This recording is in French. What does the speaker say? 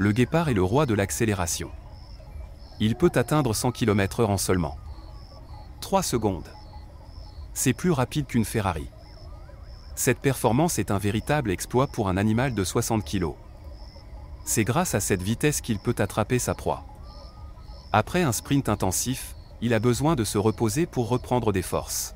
le guépard est le roi de l'accélération. Il peut atteindre 100 km/h en seulement 3 secondes. C'est plus rapide qu'une Ferrari. Cette performance est un véritable exploit pour un animal de 60 kg. C'est grâce à cette vitesse qu'il peut attraper sa proie. Après un sprint intensif, il a besoin de se reposer pour reprendre des forces.